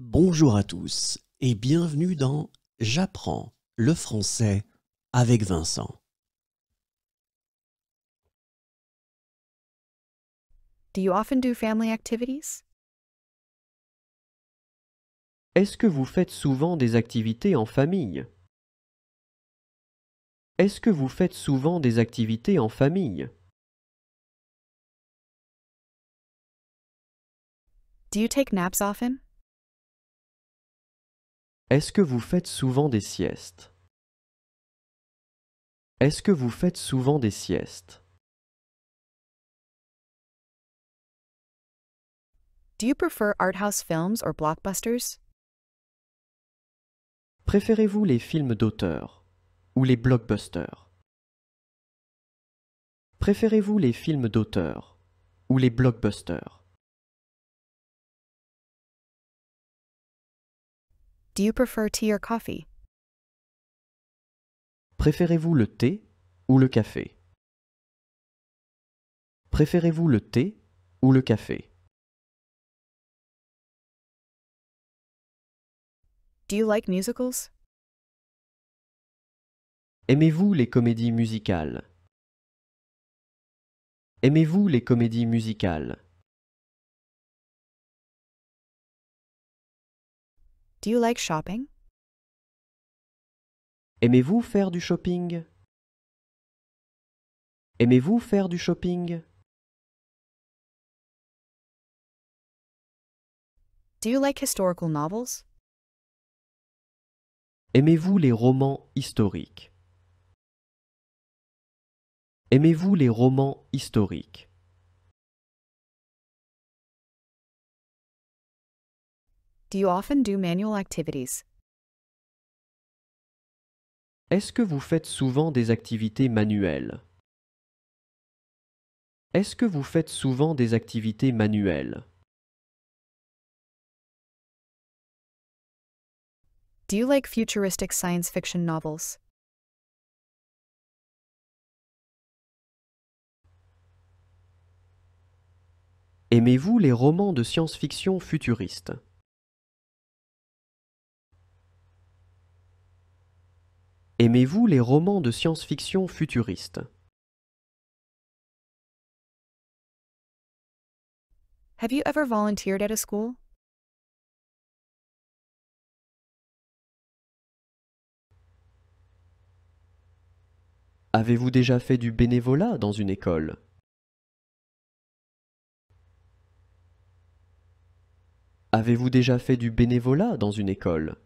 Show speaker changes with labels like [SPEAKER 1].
[SPEAKER 1] Bonjour à tous et bienvenue dans J'apprends le français avec Vincent.
[SPEAKER 2] Do you often do family activities?
[SPEAKER 1] Est-ce que vous faites souvent des activités en famille? Est-ce que vous faites souvent des activités
[SPEAKER 2] en famille? Do you take naps often?
[SPEAKER 1] Est-ce que vous faites souvent des siestes Est-ce que vous faites souvent des
[SPEAKER 2] siestes Do you prefer art house films or blockbusters?
[SPEAKER 1] Préférez-vous les films d'auteur ou les blockbusters Préférez-vous les films d'auteur ou les blockbusters
[SPEAKER 2] Do you prefer tea or coffee? Préférez-vous le thé ou le café? Préférez-vous le thé ou le café? Do you like musicals? Aimez-vous les comédies musicales? Aimez-vous les comédies musicales? Do you like shopping? Aimez-vous faire du shopping? Aimez-vous faire du shopping? Do you like historical novels?
[SPEAKER 1] Aimez-vous les romans historiques? Aimez-vous les romans historiques?
[SPEAKER 2] Do you often do manual
[SPEAKER 1] Est-ce que vous faites souvent des activités manuelles? Est-ce que vous faites souvent des activités manuelles?
[SPEAKER 2] Do you like futuristic science fiction novels?
[SPEAKER 1] Aimez-vous les romans de science-fiction futuristes? Aimez-vous les romans de science-fiction futuristes?
[SPEAKER 2] Have you ever volunteered at a school?
[SPEAKER 1] Avez-vous déjà fait du bénévolat dans une école Avez-vous déjà fait du bénévolat dans une école